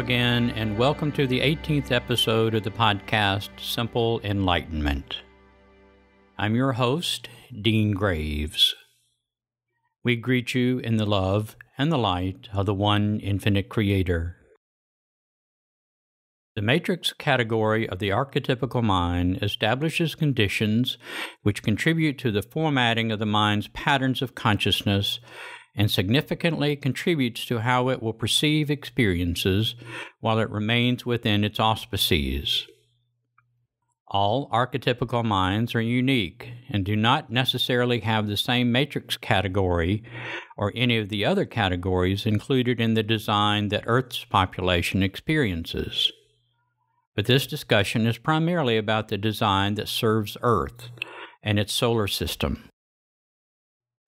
again, and welcome to the 18th episode of the podcast Simple Enlightenment. I'm your host, Dean Graves. We greet you in the love and the light of the one infinite creator. The matrix category of the archetypical mind establishes conditions which contribute to the formatting of the mind's patterns of consciousness and significantly contributes to how it will perceive experiences while it remains within its auspices. All archetypical minds are unique and do not necessarily have the same matrix category or any of the other categories included in the design that Earth's population experiences. But this discussion is primarily about the design that serves Earth and its solar system.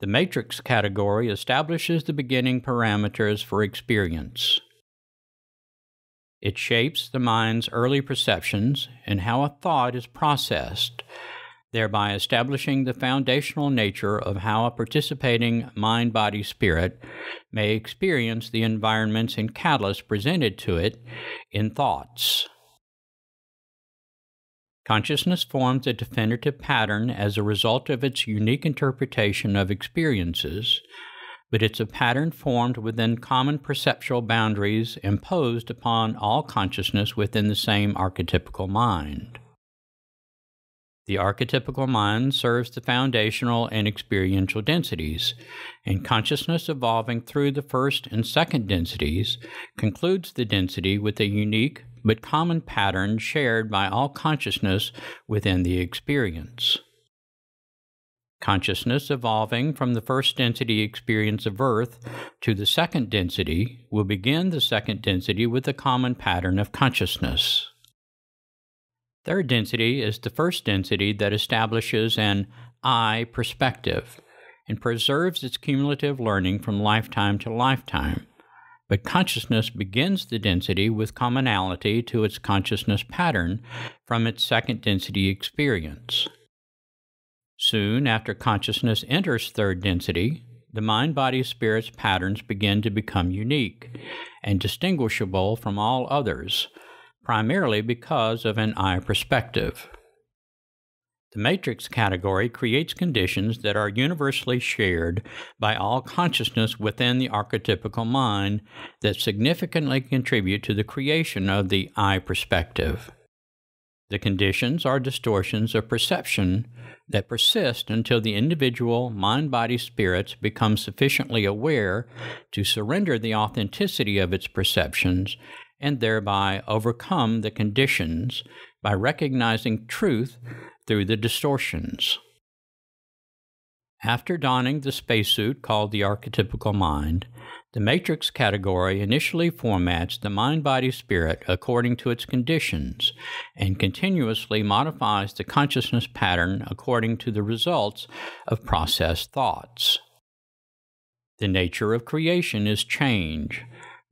The matrix category establishes the beginning parameters for experience. It shapes the mind's early perceptions and how a thought is processed, thereby establishing the foundational nature of how a participating mind body spirit may experience the environments and catalysts presented to it in thoughts. Consciousness forms a definitive pattern as a result of its unique interpretation of experiences, but it's a pattern formed within common perceptual boundaries imposed upon all consciousness within the same archetypical mind. The archetypical mind serves the foundational and experiential densities, and consciousness evolving through the first and second densities concludes the density with a unique but common patterns shared by all consciousness within the experience. Consciousness evolving from the first density experience of Earth to the second density will begin the second density with the common pattern of consciousness. Third density is the first density that establishes an I perspective and preserves its cumulative learning from lifetime to lifetime but consciousness begins the density with commonality to its consciousness pattern from its second density experience. Soon after consciousness enters third density, the mind body spirit's patterns begin to become unique and distinguishable from all others, primarily because of an eye perspective. The matrix category creates conditions that are universally shared by all consciousness within the archetypical mind that significantly contribute to the creation of the I perspective. The conditions are distortions of perception that persist until the individual mind body spirits become sufficiently aware to surrender the authenticity of its perceptions and thereby overcome the conditions by recognizing truth through the distortions. After donning the spacesuit called the archetypical mind, the matrix category initially formats the mind body spirit according to its conditions and continuously modifies the consciousness pattern according to the results of processed thoughts. The nature of creation is change,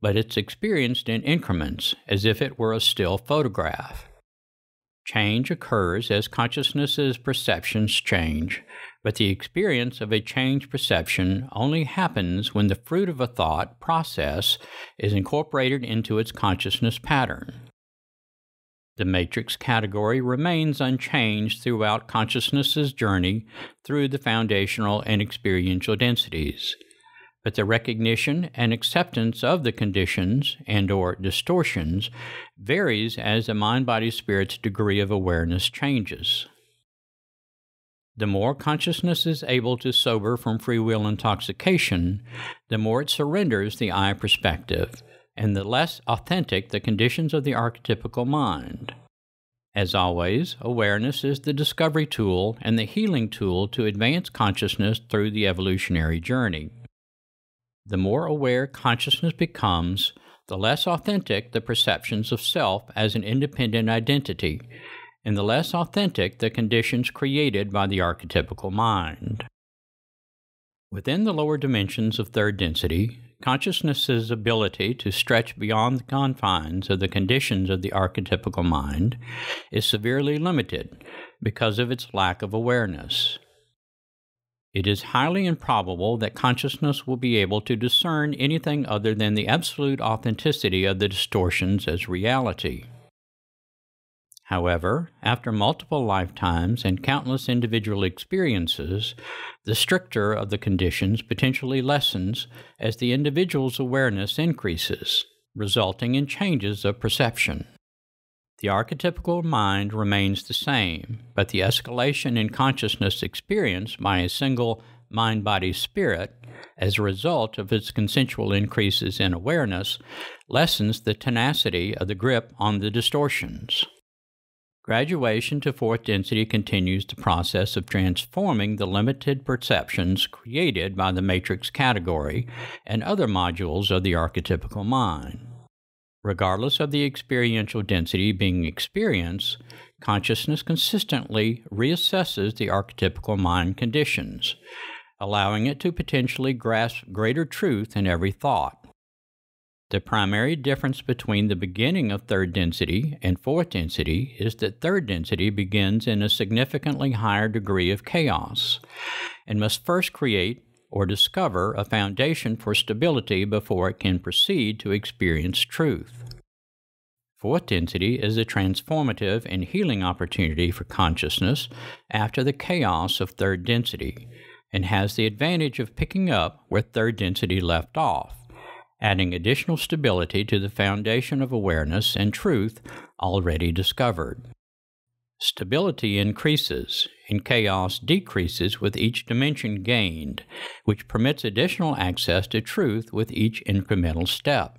but it's experienced in increments as if it were a still photograph. Change occurs as consciousness's perceptions change, but the experience of a changed perception only happens when the fruit of a thought process is incorporated into its consciousness pattern. The matrix category remains unchanged throughout consciousness's journey through the foundational and experiential densities but the recognition and acceptance of the conditions and or distortions varies as the mind body spirit's degree of awareness changes the more consciousness is able to sober from free will intoxication the more it surrenders the i perspective and the less authentic the conditions of the archetypical mind as always, awareness is the discovery tool and the healing tool to advance consciousness through the evolutionary journey. The more aware consciousness becomes, the less authentic the perceptions of self as an independent identity, and the less authentic the conditions created by the archetypical mind. Within the lower dimensions of third density, consciousness's ability to stretch beyond the confines of the conditions of the archetypical mind is severely limited because of its lack of awareness. It is highly improbable that consciousness will be able to discern anything other than the absolute authenticity of the distortions as reality. However, after multiple lifetimes and countless individual experiences, the stricter of the conditions potentially lessens as the individual's awareness increases, resulting in changes of perception. The archetypical mind remains the same, but the escalation in consciousness experienced by a single mind body spirit as a result of its consensual increases in awareness lessens the tenacity of the grip on the distortions. Graduation to fourth density continues the process of transforming the limited perceptions created by the matrix category and other modules of the archetypical mind. Regardless of the experiential density being experienced, consciousness consistently reassesses the archetypical mind conditions, allowing it to potentially grasp greater truth in every thought. The primary difference between the beginning of third density and fourth density is that third density begins in a significantly higher degree of chaos and must first create or discover a foundation for stability before it can proceed to experience truth. Fourth density is a transformative and healing opportunity for consciousness after the chaos of third density, and has the advantage of picking up where third density left off, adding additional stability to the foundation of awareness and truth already discovered. Stability increases and chaos decreases with each dimension gained, which permits additional access to truth with each incremental step.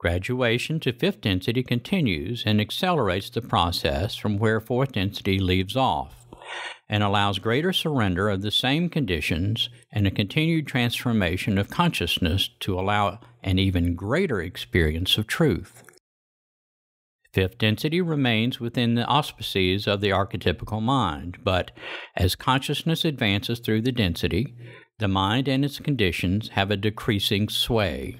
Graduation to fifth density continues and accelerates the process from where fourth density leaves off, and allows greater surrender of the same conditions and a continued transformation of consciousness to allow an even greater experience of truth. Fifth density remains within the auspices of the archetypical mind, but as consciousness advances through the density, the mind and its conditions have a decreasing sway.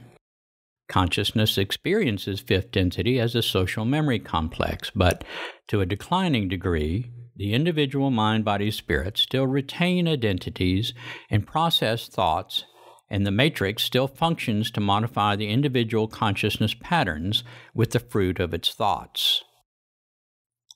Consciousness experiences fifth density as a social memory complex, but to a declining degree, the individual mind, body, spirit still retain identities and process thoughts and the matrix still functions to modify the individual consciousness patterns with the fruit of its thoughts.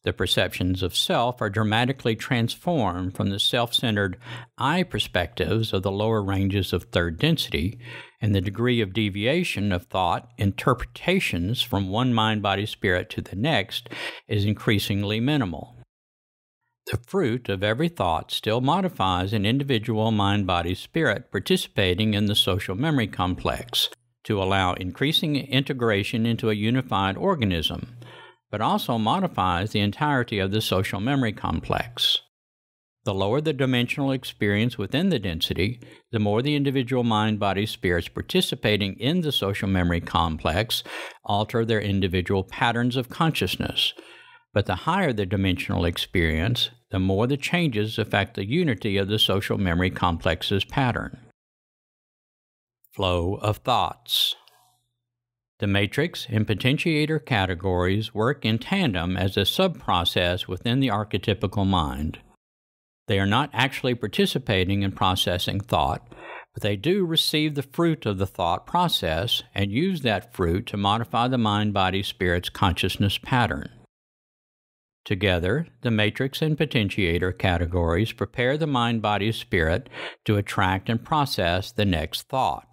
The perceptions of self are dramatically transformed from the self centered I perspectives of the lower ranges of third density, and the degree of deviation of thought interpretations from one mind body spirit to the next is increasingly minimal. The fruit of every thought still modifies an individual mind body spirit participating in the social memory complex to allow increasing integration into a unified organism, but also modifies the entirety of the social memory complex. The lower the dimensional experience within the density, the more the individual mind body spirits participating in the social memory complex alter their individual patterns of consciousness but the higher the dimensional experience, the more the changes affect the unity of the social memory complex's pattern. Flow of thoughts. The matrix and potentiator categories work in tandem as a subprocess within the archetypical mind. They are not actually participating in processing thought, but they do receive the fruit of the thought process and use that fruit to modify the mind body spirit's consciousness pattern. Together, the matrix and potentiator categories prepare the mind body spirit to attract and process the next thought.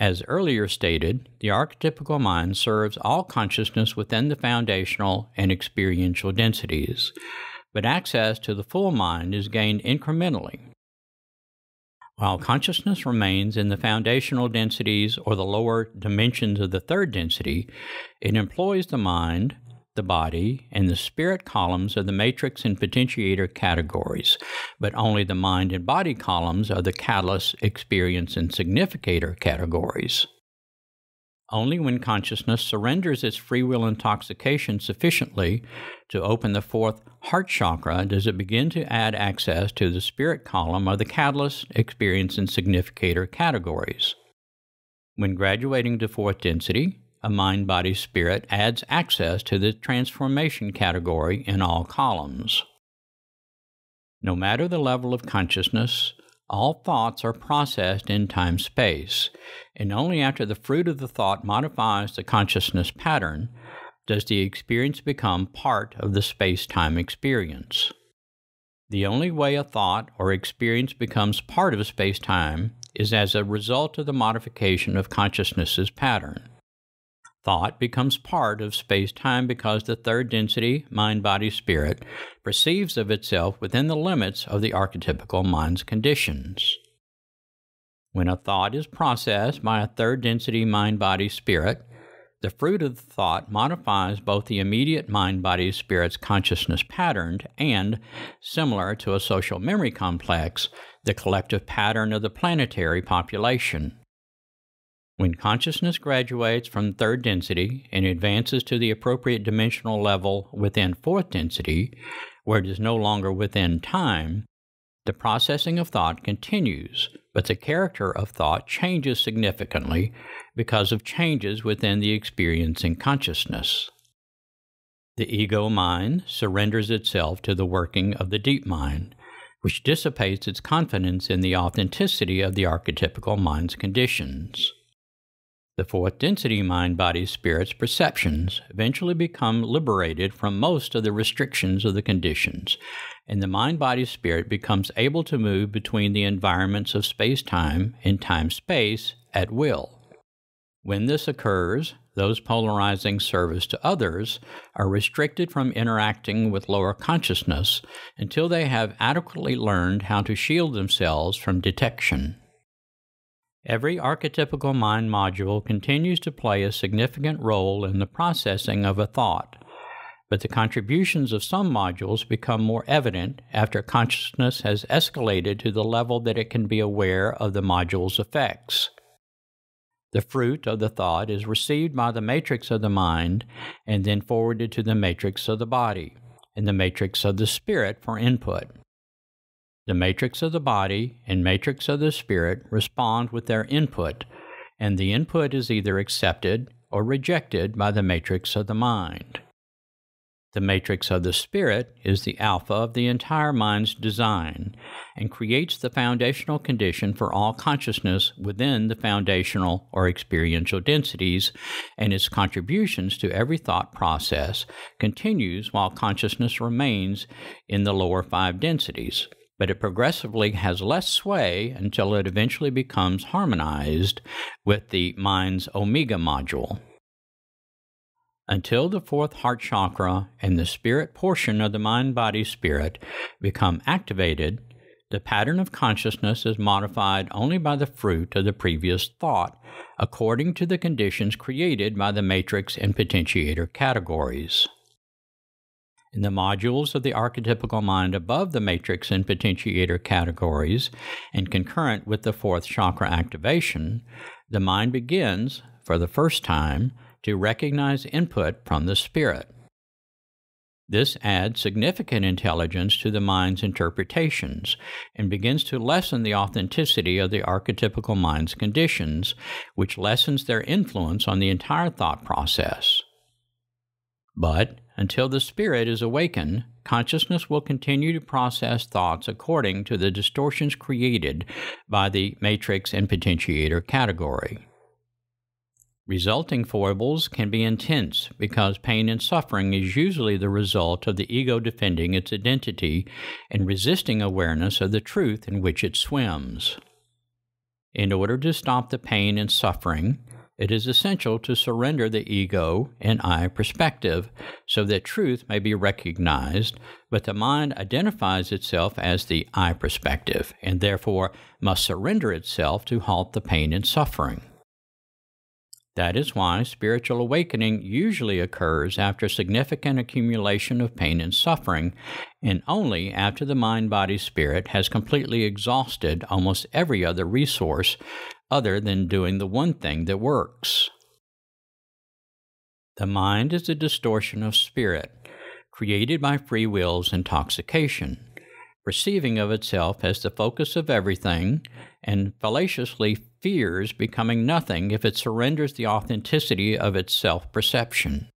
As earlier stated, the archetypical mind serves all consciousness within the foundational and experiential densities, but access to the full mind is gained incrementally. While consciousness remains in the foundational densities or the lower dimensions of the third density, it employs the mind the body, and the spirit columns are the matrix and potentiator categories, but only the mind and body columns are the catalyst, experience, and significator categories. Only when consciousness surrenders its free will intoxication sufficiently to open the fourth heart chakra does it begin to add access to the spirit column of the catalyst, experience, and significator categories. When graduating to fourth density, a mind body spirit adds access to the transformation category in all columns. No matter the level of consciousness, all thoughts are processed in time space, and only after the fruit of the thought modifies the consciousness pattern does the experience become part of the space time experience. The only way a thought or experience becomes part of space time is as a result of the modification of consciousness's pattern thought becomes part of space time because the third density, mind body spirit, perceives of itself within the limits of the archetypical mind's conditions. When a thought is processed by a third density mind body spirit, the fruit of the thought modifies both the immediate mind body spirit's consciousness pattern and, similar to a social memory complex, the collective pattern of the planetary population. When consciousness graduates from third density and advances to the appropriate dimensional level within fourth density, where it is no longer within time, the processing of thought continues, but the character of thought changes significantly because of changes within the experiencing consciousness. The ego mind surrenders itself to the working of the deep mind, which dissipates its confidence in the authenticity of the archetypical mind's conditions. The fourth density mind body spirit's perceptions eventually become liberated from most of the restrictions of the conditions, and the mind body spirit becomes able to move between the environments of space time and time space at will. When this occurs, those polarizing service to others are restricted from interacting with lower consciousness until they have adequately learned how to shield themselves from detection. Every archetypical mind module continues to play a significant role in the processing of a thought, but the contributions of some modules become more evident after consciousness has escalated to the level that it can be aware of the module's effects. The fruit of the thought is received by the matrix of the mind and then forwarded to the matrix of the body and the matrix of the spirit for input. The matrix of the body and matrix of the spirit respond with their input, and the input is either accepted or rejected by the matrix of the mind. The matrix of the spirit is the alpha of the entire mind's design and creates the foundational condition for all consciousness within the foundational or experiential densities, and its contributions to every thought process continues while consciousness remains in the lower five densities but it progressively has less sway until it eventually becomes harmonized with the mind's omega module. Until the fourth heart chakra and the spirit portion of the mind body spirit become activated, the pattern of consciousness is modified only by the fruit of the previous thought, according to the conditions created by the matrix and potentiator categories in the modules of the archetypical mind above the matrix and potentiator categories, and concurrent with the fourth chakra activation, the mind begins, for the first time, to recognize input from the spirit. This adds significant intelligence to the mind's interpretations and begins to lessen the authenticity of the archetypical mind's conditions, which lessens their influence on the entire thought process. But until the spirit is awakened, consciousness will continue to process thoughts according to the distortions created by the matrix and potentiator category. Resulting foibles can be intense because pain and suffering is usually the result of the ego defending its identity and resisting awareness of the truth in which it swims. In order to stop the pain and suffering, it is essential to surrender the ego and I perspective so that truth may be recognized, but the mind identifies itself as the I perspective and therefore must surrender itself to halt the pain and suffering. That is why spiritual awakening usually occurs after significant accumulation of pain and suffering, and only after the mind body spirit has completely exhausted almost every other resource other than doing the one thing that works. The mind is a distortion of spirit, created by free will's intoxication, perceiving of itself as the focus of everything, and fallaciously fears becoming nothing if it surrenders the authenticity of its self perception.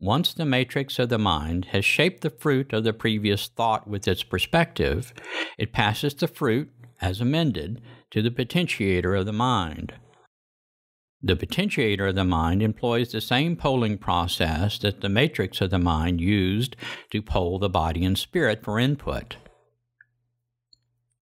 Once the matrix of the mind has shaped the fruit of the previous thought with its perspective, it passes the fruit as amended, to the potentiator of the mind. The potentiator of the mind employs the same polling process that the matrix of the mind used to poll the body and spirit for input.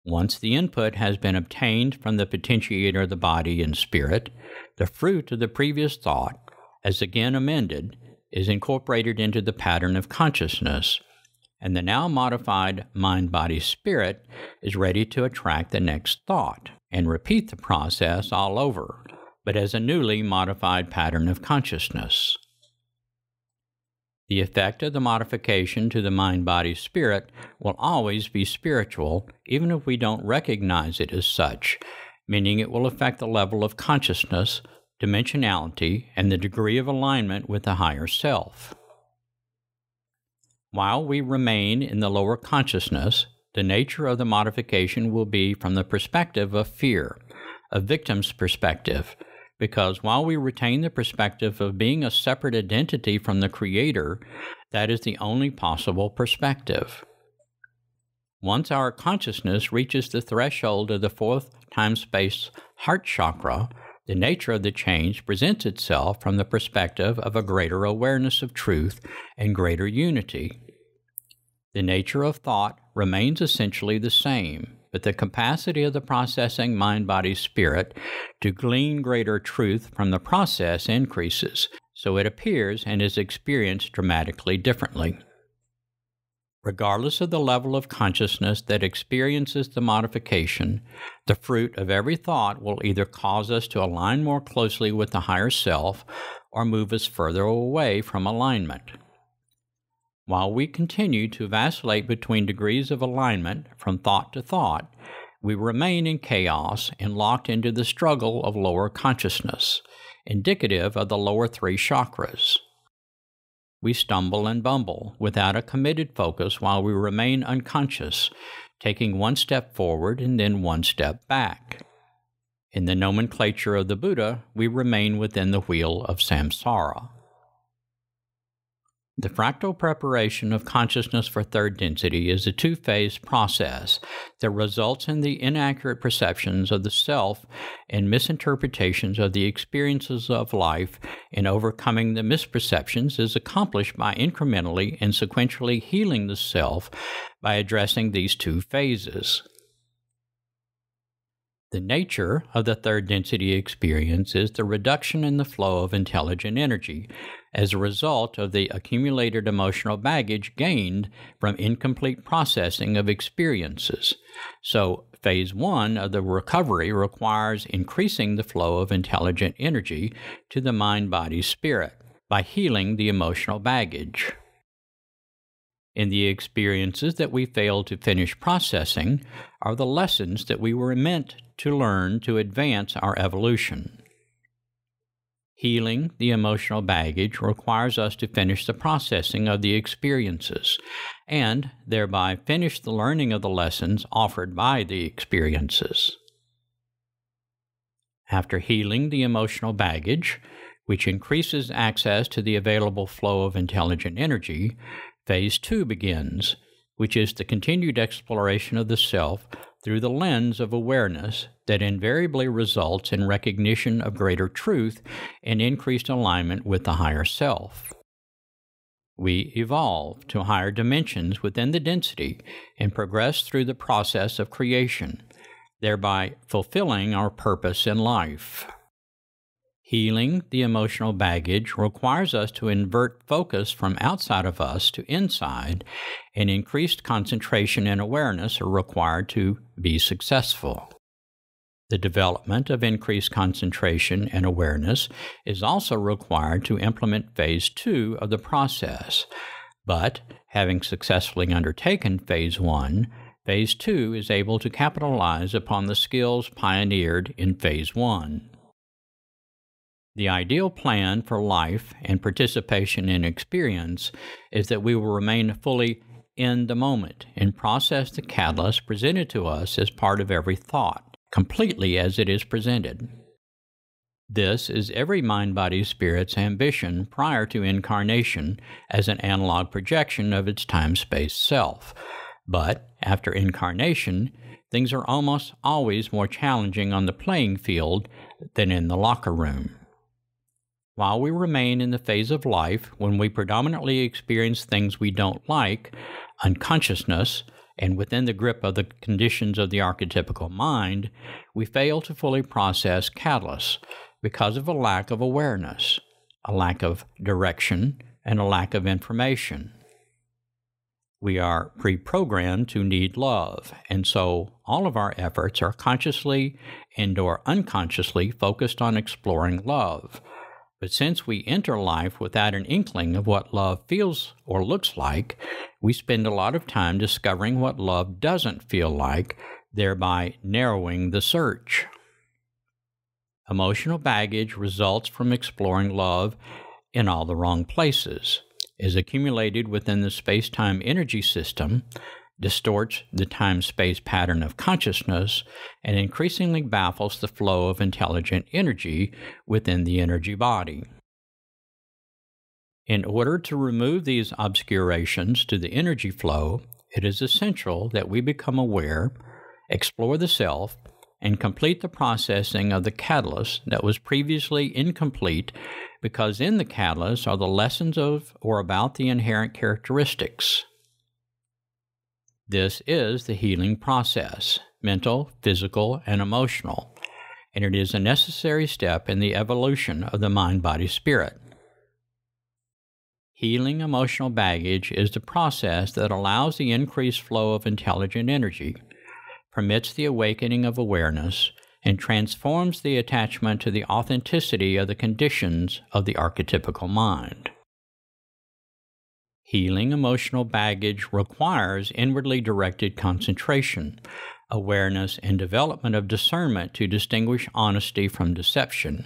Once the input has been obtained from the potentiator of the body and spirit, the fruit of the previous thought, as again amended, is incorporated into the pattern of consciousness, and the now modified mind body spirit is ready to attract the next thought and repeat the process all over, but as a newly modified pattern of consciousness. The effect of the modification to the mind body spirit will always be spiritual, even if we don't recognize it as such, meaning it will affect the level of consciousness, dimensionality, and the degree of alignment with the higher self. While we remain in the lower consciousness, the nature of the modification will be from the perspective of fear, a victim's perspective, because while we retain the perspective of being a separate identity from the Creator, that is the only possible perspective. Once our consciousness reaches the threshold of the fourth time space heart chakra, the nature of the change presents itself from the perspective of a greater awareness of truth and greater unity. The nature of thought remains essentially the same, but the capacity of the processing mind body spirit to glean greater truth from the process increases, so it appears and is experienced dramatically differently regardless of the level of consciousness that experiences the modification, the fruit of every thought will either cause us to align more closely with the higher self or move us further away from alignment. While we continue to vacillate between degrees of alignment from thought to thought, we remain in chaos and locked into the struggle of lower consciousness, indicative of the lower three chakras. We stumble and bumble without a committed focus while we remain unconscious, taking one step forward and then one step back. In the nomenclature of the Buddha, we remain within the wheel of samsara. The fractal preparation of consciousness for third density is a two phase process that results in the inaccurate perceptions of the self and misinterpretations of the experiences of life, and overcoming the misperceptions is accomplished by incrementally and sequentially healing the self by addressing these two phases. The nature of the third density experience is the reduction in the flow of intelligent energy as a result of the accumulated emotional baggage gained from incomplete processing of experiences. So, phase one of the recovery requires increasing the flow of intelligent energy to the mind body spirit by healing the emotional baggage in the experiences that we failed to finish processing are the lessons that we were meant to learn to advance our evolution. Healing the emotional baggage requires us to finish the processing of the experiences and thereby finish the learning of the lessons offered by the experiences. After healing the emotional baggage, which increases access to the available flow of intelligent energy, Phase two begins, which is the continued exploration of the self through the lens of awareness that invariably results in recognition of greater truth and increased alignment with the higher self. We evolve to higher dimensions within the density and progress through the process of creation, thereby fulfilling our purpose in life. Healing the emotional baggage requires us to invert focus from outside of us to inside, and increased concentration and awareness are required to be successful. The development of increased concentration and awareness is also required to implement phase two of the process. But, having successfully undertaken phase one, phase two is able to capitalize upon the skills pioneered in phase one. The ideal plan for life and participation in experience is that we will remain fully in the moment and process the catalyst presented to us as part of every thought, completely as it is presented. This is every mind body spirit's ambition prior to incarnation as an analog projection of its time space self. But after incarnation, things are almost always more challenging on the playing field than in the locker room. While we remain in the phase of life when we predominantly experience things we don't like, unconsciousness, and within the grip of the conditions of the archetypical mind, we fail to fully process catalysts because of a lack of awareness, a lack of direction, and a lack of information. We are pre programmed to need love, and so all of our efforts are consciously and or unconsciously focused on exploring love but since we enter life without an inkling of what love feels or looks like, we spend a lot of time discovering what love doesn't feel like, thereby narrowing the search. Emotional baggage results from exploring love in all the wrong places, is accumulated within the space time energy system, distorts the time space pattern of consciousness, and increasingly baffles the flow of intelligent energy within the energy body. In order to remove these obscurations to the energy flow, it is essential that we become aware, explore the self, and complete the processing of the catalyst that was previously incomplete because in the catalyst are the lessons of or about the inherent characteristics. This is the healing process mental, physical, and emotional, and it is a necessary step in the evolution of the mind body spirit. Healing emotional baggage is the process that allows the increased flow of intelligent energy, permits the awakening of awareness, and transforms the attachment to the authenticity of the conditions of the archetypical mind. Healing emotional baggage requires inwardly directed concentration, awareness, and development of discernment to distinguish honesty from deception.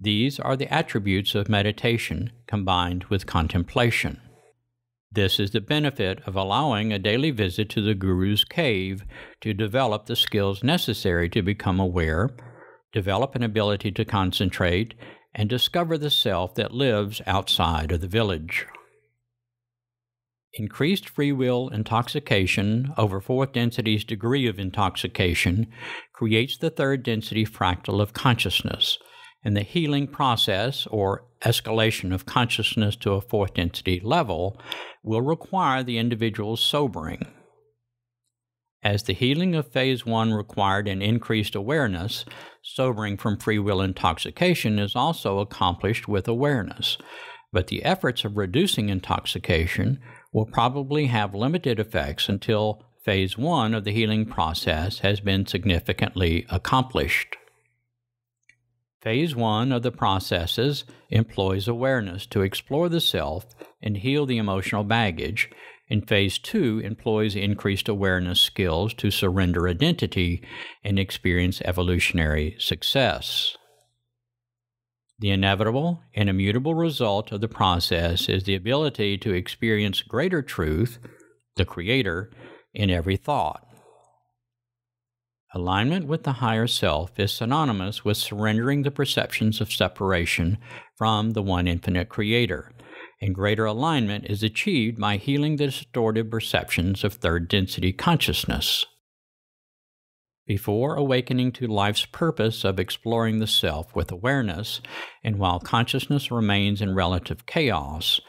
These are the attributes of meditation combined with contemplation. This is the benefit of allowing a daily visit to the Guru's cave to develop the skills necessary to become aware, develop an ability to concentrate, and discover the self that lives outside of the village increased free will intoxication over fourth density's degree of intoxication creates the third density fractal of consciousness, and the healing process or escalation of consciousness to a fourth density level will require the individual's sobering. As the healing of phase one required an increased awareness, sobering from free will intoxication is also accomplished with awareness. But the efforts of reducing intoxication will probably have limited effects until phase one of the healing process has been significantly accomplished. Phase one of the processes employs awareness to explore the self and heal the emotional baggage, and phase two employs increased awareness skills to surrender identity and experience evolutionary success. The inevitable and immutable result of the process is the ability to experience greater truth, the Creator, in every thought. Alignment with the higher self is synonymous with surrendering the perceptions of separation from the one infinite Creator, and greater alignment is achieved by healing the distorted perceptions of third density consciousness. Before awakening to life's purpose of exploring the self with awareness, and while consciousness remains in relative chaos,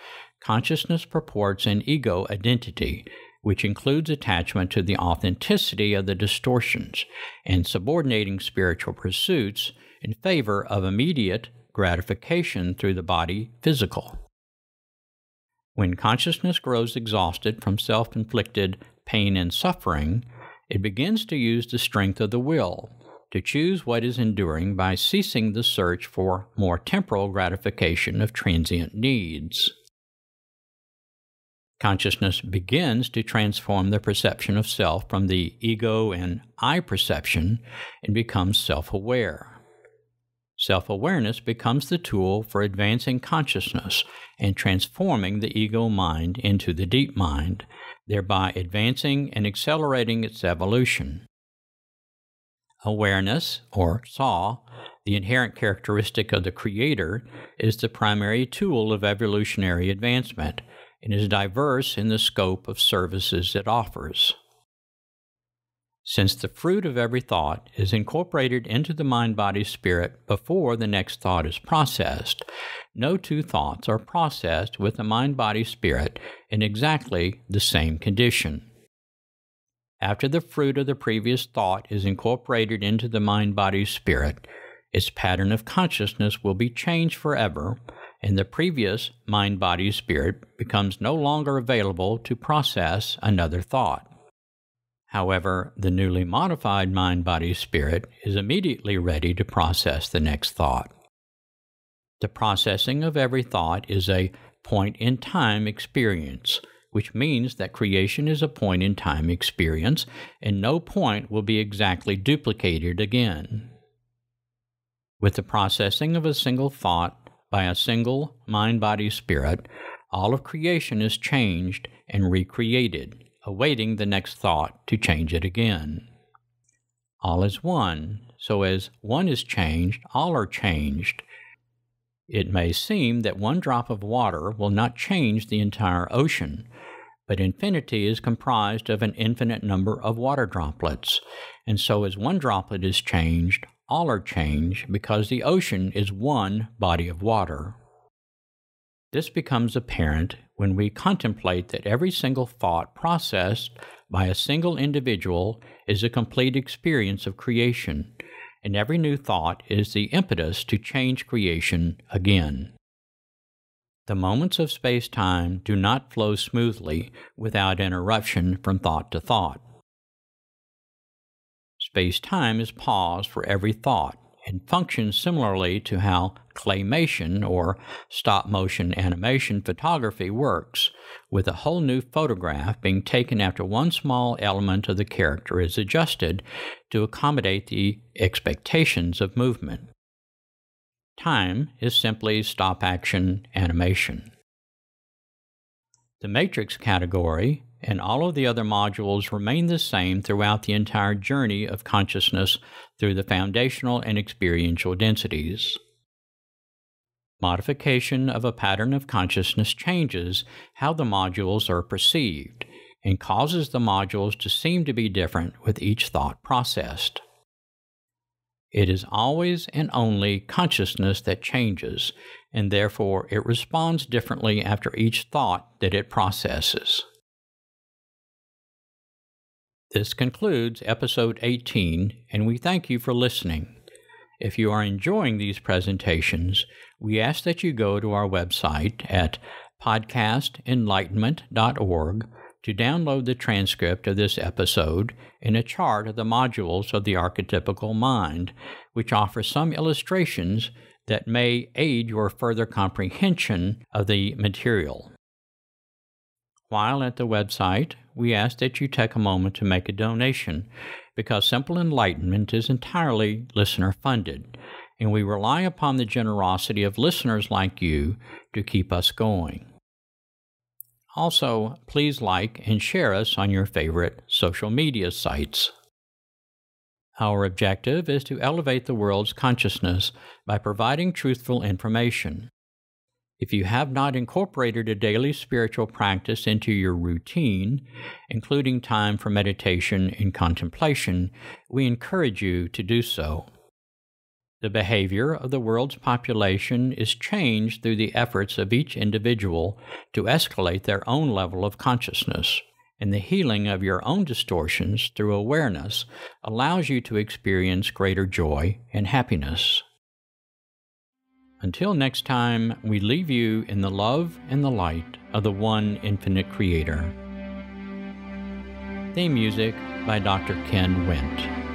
consciousness purports an ego identity, which includes attachment to the authenticity of the distortions and subordinating spiritual pursuits in favor of immediate gratification through the body physical. When consciousness grows exhausted from self inflicted pain and suffering, it begins to use the strength of the will to choose what is enduring by ceasing the search for more temporal gratification of transient needs. Consciousness begins to transform the perception of self from the ego and I perception and becomes self aware. Self awareness becomes the tool for advancing consciousness and transforming the ego mind into the deep mind, thereby advancing and accelerating its evolution. Awareness, or saw, the inherent characteristic of the Creator, is the primary tool of evolutionary advancement and is diverse in the scope of services it offers since the fruit of every thought is incorporated into the mind body spirit before the next thought is processed. No two thoughts are processed with the mind body spirit in exactly the same condition. After the fruit of the previous thought is incorporated into the mind body spirit, its pattern of consciousness will be changed forever, and the previous mind body spirit becomes no longer available to process another thought. However, the newly modified mind body spirit is immediately ready to process the next thought. The processing of every thought is a point in time experience, which means that creation is a point in time experience and no point will be exactly duplicated again. With the processing of a single thought by a single mind body spirit, all of creation is changed and recreated awaiting the next thought to change it again. All is one, so as one is changed, all are changed. It may seem that one drop of water will not change the entire ocean, but infinity is comprised of an infinite number of water droplets, and so as one droplet is changed, all are changed because the ocean is one body of water. This becomes apparent when we contemplate that every single thought processed by a single individual is a complete experience of creation, and every new thought is the impetus to change creation again. The moments of space time do not flow smoothly without interruption from thought to thought. Space time is paused for every thought, it functions similarly to how claymation or stop motion animation photography works, with a whole new photograph being taken after one small element of the character is adjusted to accommodate the expectations of movement. Time is simply stop action animation. The matrix category and all of the other modules remain the same throughout the entire journey of consciousness through the foundational and experiential densities. Modification of a pattern of consciousness changes how the modules are perceived and causes the modules to seem to be different with each thought processed. It is always and only consciousness that changes, and therefore it responds differently after each thought that it processes. This concludes episode 18, and we thank you for listening. If you are enjoying these presentations, we ask that you go to our website at podcastenlightenment.org to download the transcript of this episode and a chart of the modules of the archetypical mind, which offers some illustrations that may aid your further comprehension of the material. While at the website, we ask that you take a moment to make a donation because Simple Enlightenment is entirely listener funded, and we rely upon the generosity of listeners like you to keep us going. Also, please like and share us on your favorite social media sites. Our objective is to elevate the world's consciousness by providing truthful information if you have not incorporated a daily spiritual practice into your routine, including time for meditation and contemplation, we encourage you to do so. The behavior of the world's population is changed through the efforts of each individual to escalate their own level of consciousness, and the healing of your own distortions through awareness allows you to experience greater joy and happiness. Until next time, we leave you in the love and the light of the one infinite creator. Theme music by Dr. Ken Wendt.